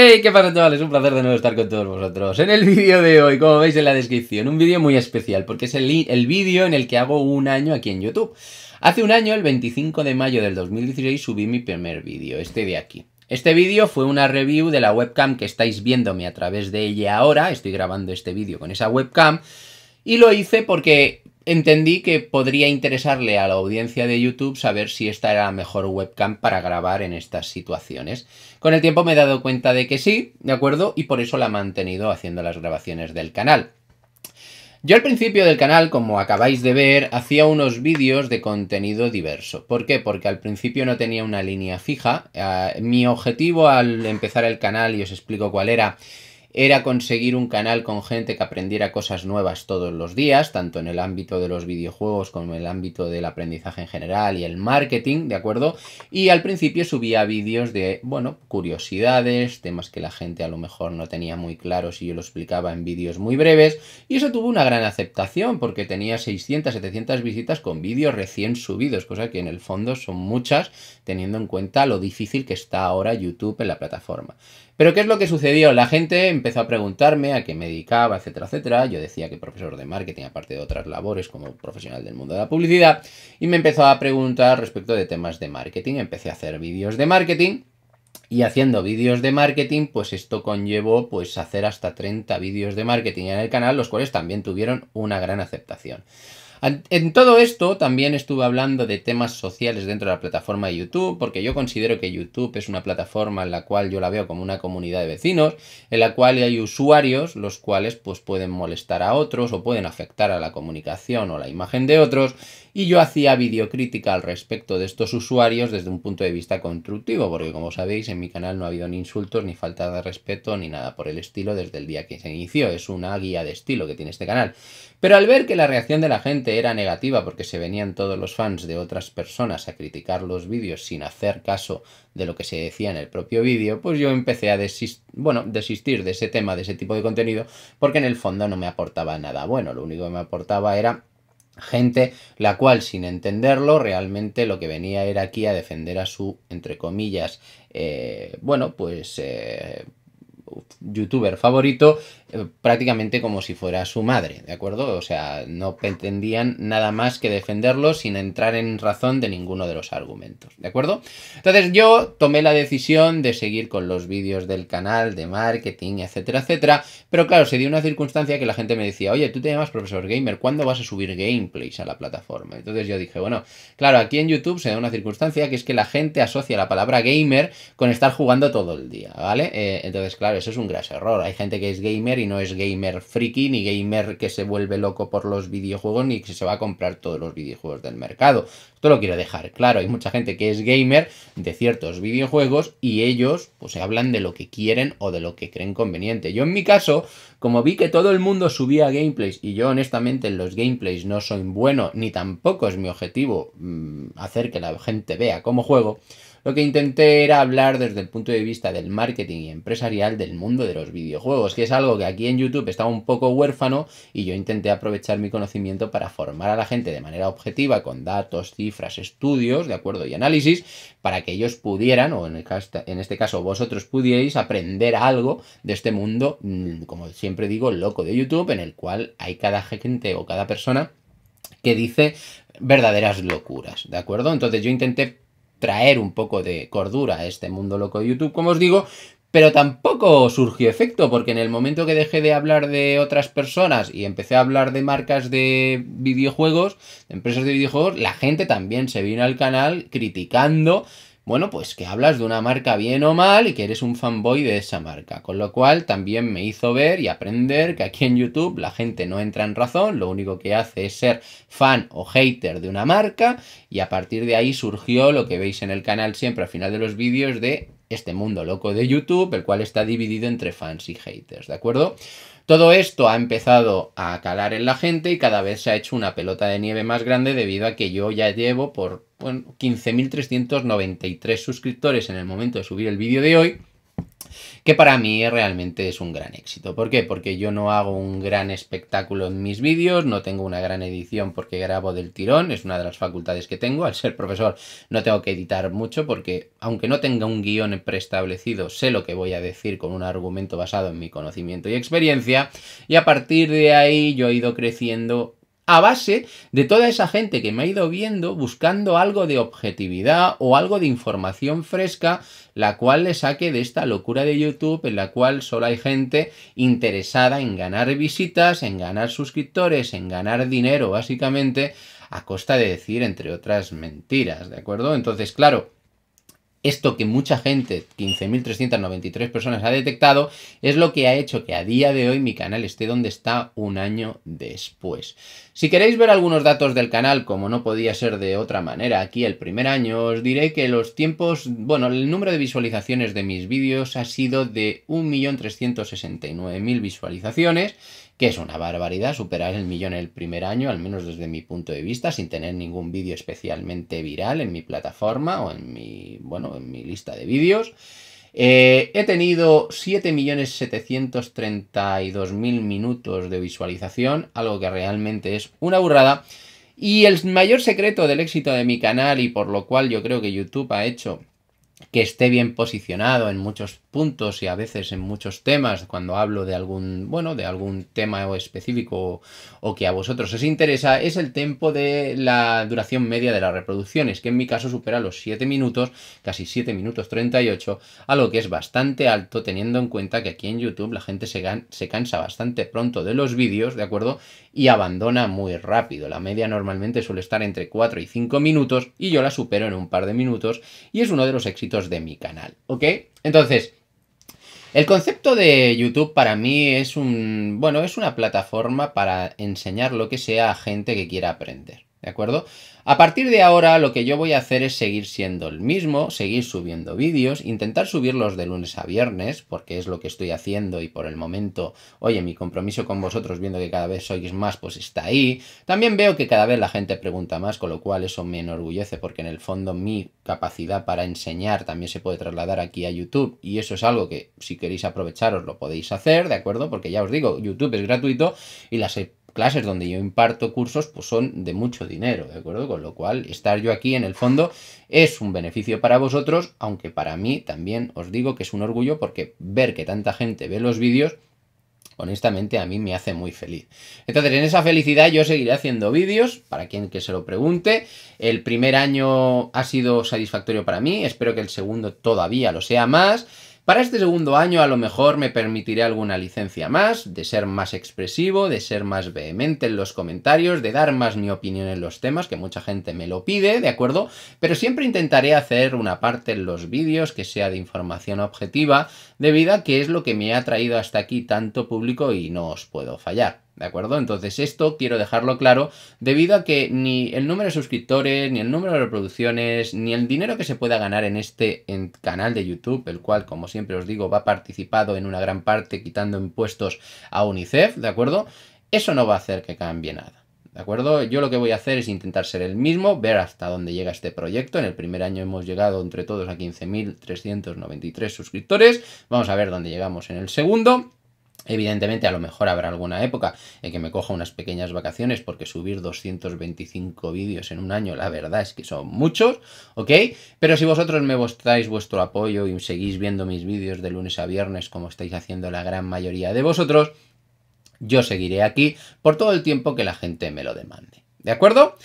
Hey, ¿qué pasa Es Un placer de nuevo estar con todos vosotros. En el vídeo de hoy, como veis en la descripción, un vídeo muy especial, porque es el, el vídeo en el que hago un año aquí en YouTube. Hace un año, el 25 de mayo del 2016, subí mi primer vídeo, este de aquí. Este vídeo fue una review de la webcam que estáis viéndome a través de ella ahora, estoy grabando este vídeo con esa webcam, y lo hice porque entendí que podría interesarle a la audiencia de YouTube saber si esta era la mejor webcam para grabar en estas situaciones. Con el tiempo me he dado cuenta de que sí, ¿de acuerdo? Y por eso la he mantenido haciendo las grabaciones del canal. Yo al principio del canal, como acabáis de ver, hacía unos vídeos de contenido diverso. ¿Por qué? Porque al principio no tenía una línea fija. Ah, mi objetivo al empezar el canal, y os explico cuál era, era conseguir un canal con gente que aprendiera cosas nuevas todos los días, tanto en el ámbito de los videojuegos como en el ámbito del aprendizaje en general y el marketing, ¿de acuerdo? Y al principio subía vídeos de, bueno, curiosidades, temas que la gente a lo mejor no tenía muy claros y yo lo explicaba en vídeos muy breves, y eso tuvo una gran aceptación porque tenía 600, 700 visitas con vídeos recién subidos, cosa que en el fondo son muchas teniendo en cuenta lo difícil que está ahora YouTube en la plataforma. Pero ¿qué es lo que sucedió? La gente empezó a preguntarme a qué me dedicaba, etcétera, etcétera. Yo decía que profesor de marketing, aparte de otras labores como profesional del mundo de la publicidad, y me empezó a preguntar respecto de temas de marketing. Empecé a hacer vídeos de marketing. Y haciendo vídeos de marketing, pues esto conllevó pues hacer hasta 30 vídeos de marketing en el canal, los cuales también tuvieron una gran aceptación. En todo esto también estuve hablando de temas sociales dentro de la plataforma de YouTube, porque yo considero que YouTube es una plataforma en la cual yo la veo como una comunidad de vecinos, en la cual hay usuarios los cuales pues pueden molestar a otros o pueden afectar a la comunicación o la imagen de otros, y yo hacía videocrítica al respecto de estos usuarios desde un punto de vista constructivo, porque como sabéis en mi canal no ha habido ni insultos, ni falta de respeto, ni nada por el estilo desde el día que se inició, es una guía de estilo que tiene este canal. Pero al ver que la reacción de la gente era negativa porque se venían todos los fans de otras personas a criticar los vídeos sin hacer caso de lo que se decía en el propio vídeo, pues yo empecé a bueno, desistir de ese tema, de ese tipo de contenido, porque en el fondo no me aportaba nada bueno, lo único que me aportaba era gente la cual sin entenderlo realmente lo que venía era aquí a defender a su, entre comillas, eh, bueno, pues... Eh, youtuber favorito prácticamente como si fuera su madre, ¿de acuerdo? O sea, no pretendían nada más que defenderlo sin entrar en razón de ninguno de los argumentos, ¿de acuerdo? Entonces yo tomé la decisión de seguir con los vídeos del canal, de marketing, etcétera, etcétera, pero claro, se dio una circunstancia que la gente me decía, oye, tú te llamas profesor gamer, ¿cuándo vas a subir gameplays a la plataforma? Entonces yo dije, bueno, claro, aquí en YouTube se da una circunstancia que es que la gente asocia la palabra gamer con estar jugando todo el día, ¿vale? Eh, entonces, claro, eso es un gran error. Hay gente que es gamer y no es gamer friki ni gamer que se vuelve loco por los videojuegos ni que se va a comprar todos los videojuegos del mercado. Esto lo quiero dejar claro, hay mucha gente que es gamer de ciertos videojuegos y ellos pues se hablan de lo que quieren o de lo que creen conveniente. Yo en mi caso, como vi que todo el mundo subía gameplays y yo honestamente en los gameplays no soy bueno ni tampoco es mi objetivo mm, hacer que la gente vea cómo juego, lo que intenté era hablar desde el punto de vista del marketing y empresarial del mundo de los videojuegos, que es algo que aquí en YouTube está un poco huérfano y yo intenté aprovechar mi conocimiento para formar a la gente de manera objetiva con datos, cifras, estudios, de acuerdo y análisis, para que ellos pudieran, o en, en este caso vosotros pudierais, aprender algo de este mundo, mm, como siempre digo, loco de YouTube, en el cual hay cada gente o cada persona que dice verdaderas locuras, ¿de acuerdo? Entonces yo intenté traer un poco de cordura a este mundo loco de YouTube, como os digo, pero tampoco surgió efecto, porque en el momento que dejé de hablar de otras personas y empecé a hablar de marcas de videojuegos, de empresas de videojuegos, la gente también se vino al canal criticando bueno, pues que hablas de una marca bien o mal y que eres un fanboy de esa marca. Con lo cual también me hizo ver y aprender que aquí en YouTube la gente no entra en razón, lo único que hace es ser fan o hater de una marca y a partir de ahí surgió lo que veis en el canal siempre al final de los vídeos de este mundo loco de YouTube, el cual está dividido entre fans y haters, ¿de acuerdo? Todo esto ha empezado a calar en la gente y cada vez se ha hecho una pelota de nieve más grande debido a que yo ya llevo por 15.393 suscriptores en el momento de subir el vídeo de hoy que para mí realmente es un gran éxito. ¿Por qué? Porque yo no hago un gran espectáculo en mis vídeos, no tengo una gran edición porque grabo del tirón, es una de las facultades que tengo, al ser profesor no tengo que editar mucho porque aunque no tenga un guión preestablecido, sé lo que voy a decir con un argumento basado en mi conocimiento y experiencia, y a partir de ahí yo he ido creciendo a base de toda esa gente que me ha ido viendo buscando algo de objetividad o algo de información fresca, la cual le saque de esta locura de YouTube en la cual solo hay gente interesada en ganar visitas, en ganar suscriptores, en ganar dinero básicamente, a costa de decir, entre otras mentiras, ¿de acuerdo? Entonces, claro, esto que mucha gente, 15.393 personas, ha detectado, es lo que ha hecho que a día de hoy mi canal esté donde está un año después. Si queréis ver algunos datos del canal, como no podía ser de otra manera aquí el primer año, os diré que los tiempos, bueno, el número de visualizaciones de mis vídeos ha sido de 1.369.000 visualizaciones, que es una barbaridad superar el millón el primer año, al menos desde mi punto de vista, sin tener ningún vídeo especialmente viral en mi plataforma o en mi, bueno, en mi lista de vídeos. Eh, he tenido 7.732.000 minutos de visualización, algo que realmente es una burrada. Y el mayor secreto del éxito de mi canal y por lo cual yo creo que YouTube ha hecho que esté bien posicionado en muchos puntos y a veces en muchos temas cuando hablo de algún bueno de algún tema específico o, que a vosotros os interesa es el tiempo de la duración media de las reproducciones que en mi caso supera los 7 minutos casi 7 minutos 38 algo que es bastante alto teniendo en cuenta que aquí en youtube la gente se, se cansa bastante pronto de los vídeos de acuerdo y abandona muy rápido la media normalmente suele estar entre 4 y 5 minutos y yo la supero en un par de minutos y es uno de los éxitos de mi canal, ¿ok? Entonces, el concepto de YouTube para mí es un, bueno, es una plataforma para enseñar lo que sea a gente que quiera aprender. ¿De acuerdo? A partir de ahora lo que yo voy a hacer es seguir siendo el mismo, seguir subiendo vídeos, intentar subirlos de lunes a viernes, porque es lo que estoy haciendo y por el momento, oye, mi compromiso con vosotros, viendo que cada vez sois más, pues está ahí. También veo que cada vez la gente pregunta más, con lo cual eso me enorgullece, porque en el fondo mi capacidad para enseñar también se puede trasladar aquí a YouTube y eso es algo que si queréis aprovecharos lo podéis hacer, ¿de acuerdo? Porque ya os digo, YouTube es gratuito y las clases donde yo imparto cursos, pues son de mucho dinero, ¿de acuerdo? Con lo cual, estar yo aquí en el fondo es un beneficio para vosotros, aunque para mí también os digo que es un orgullo porque ver que tanta gente ve los vídeos, honestamente a mí me hace muy feliz. Entonces, en esa felicidad yo seguiré haciendo vídeos, para quien que se lo pregunte. El primer año ha sido satisfactorio para mí, espero que el segundo todavía lo sea más. Para este segundo año a lo mejor me permitiré alguna licencia más, de ser más expresivo, de ser más vehemente en los comentarios, de dar más mi opinión en los temas, que mucha gente me lo pide, ¿de acuerdo? Pero siempre intentaré hacer una parte en los vídeos que sea de información objetiva, debido a que es lo que me ha traído hasta aquí tanto público y no os puedo fallar. ¿De acuerdo? Entonces esto quiero dejarlo claro debido a que ni el número de suscriptores, ni el número de reproducciones, ni el dinero que se pueda ganar en este canal de YouTube, el cual, como siempre os digo, va participado en una gran parte quitando impuestos a UNICEF, ¿de acuerdo? Eso no va a hacer que cambie nada. ¿De acuerdo? Yo lo que voy a hacer es intentar ser el mismo, ver hasta dónde llega este proyecto. En el primer año hemos llegado entre todos a 15.393 suscriptores. Vamos a ver dónde llegamos en el segundo. Evidentemente, a lo mejor habrá alguna época en que me coja unas pequeñas vacaciones porque subir 225 vídeos en un año, la verdad es que son muchos, ¿ok? Pero si vosotros me mostráis vuestro apoyo y seguís viendo mis vídeos de lunes a viernes como estáis haciendo la gran mayoría de vosotros, yo seguiré aquí por todo el tiempo que la gente me lo demande. ¿De acuerdo?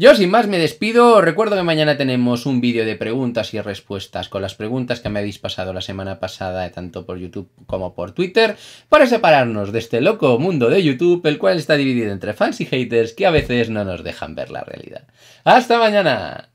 Yo sin más me despido, recuerdo que mañana tenemos un vídeo de preguntas y respuestas con las preguntas que me habéis pasado la semana pasada eh, tanto por YouTube como por Twitter para separarnos de este loco mundo de YouTube el cual está dividido entre fans y haters que a veces no nos dejan ver la realidad. ¡Hasta mañana!